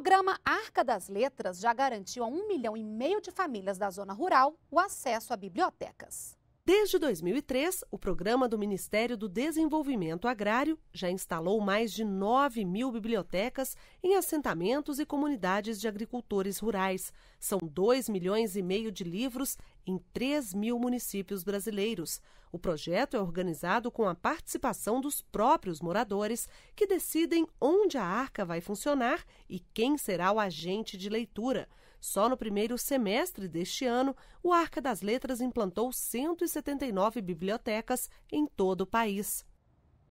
programa Arca das Letras já garantiu a um milhão e meio de famílias da zona rural o acesso a bibliotecas. Desde 2003, o programa do Ministério do Desenvolvimento Agrário já instalou mais de 9 mil bibliotecas em assentamentos e comunidades de agricultores rurais. São 2 milhões e meio de livros em 3 mil municípios brasileiros. O projeto é organizado com a participação dos próprios moradores, que decidem onde a arca vai funcionar e quem será o agente de leitura. Só no primeiro semestre deste ano, o Arca das Letras implantou 179 bibliotecas em todo o país.